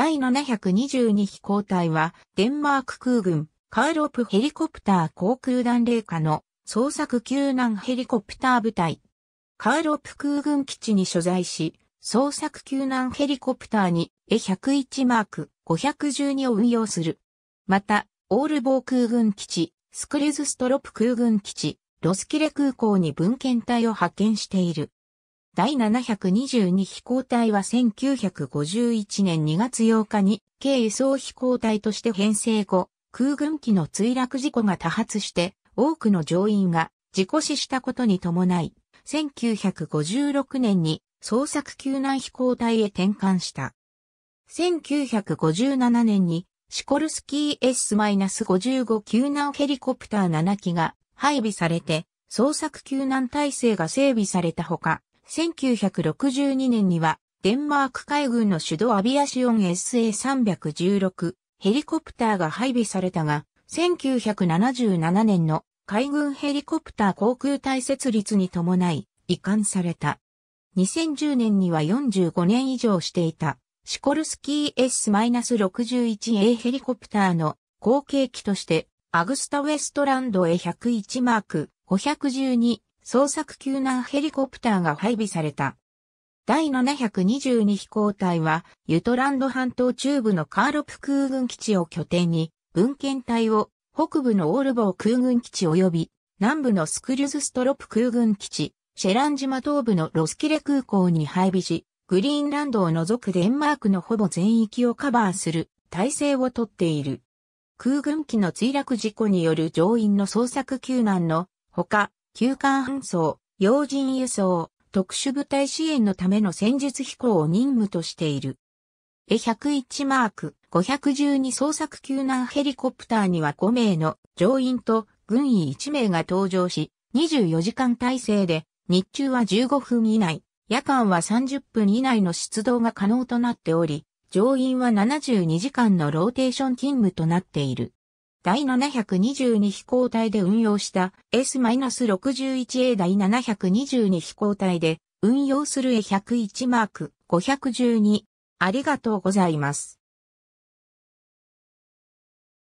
第722飛行隊は、デンマーク空軍、カーロプヘリコプター航空団霊下の捜索救難ヘリコプター部隊。カーロプ空軍基地に所在し、捜索救難ヘリコプターに a 1 0 1マーク512を運用する。また、オールボー空軍基地、スクレズストロプ空軍基地、ロスキレ空港に文献隊を派遣している。第722飛行隊は1951年2月8日に、軽輸送飛行隊として編成後、空軍機の墜落事故が多発して、多くの乗員が事故死したことに伴い、1956年に捜索救難飛行隊へ転換した。1957年にシコルスキー S-55 救難ヘリコプター7機が配備されて、捜索救難体制が整備されたほか、1962年には、デンマーク海軍の主導アビアシオン SA316 ヘリコプターが配備されたが、1977年の海軍ヘリコプター航空隊設立に伴い移管された。2010年には45年以上していたシコルスキー S-61A ヘリコプターの後継機としてアグスタウェストランド A101 マーク512捜索救難ヘリコプターが配備された。第722飛行隊は、ユトランド半島中部のカーロプ空軍基地を拠点に、文献隊を北部のオールボー空軍基地及び、南部のスクリュズストロップ空軍基地、シェラン島東部のロスキレ空港に配備し、グリーンランドを除くデンマークのほぼ全域をカバーする体制をとっている。空軍機の墜落事故による乗員の捜索救難のほか、休館搬送、要人輸送、特殊部隊支援のための戦術飛行を任務としている。a 101マーク512捜索救難ヘリコプターには5名の乗員と軍医1名が搭乗し、24時間体制で、日中は15分以内、夜間は30分以内の出動が可能となっており、乗員は72時間のローテーション勤務となっている。第722飛行隊で運用した S-61A 第722飛行隊で運用する A101 マーク512。ありがとうございます。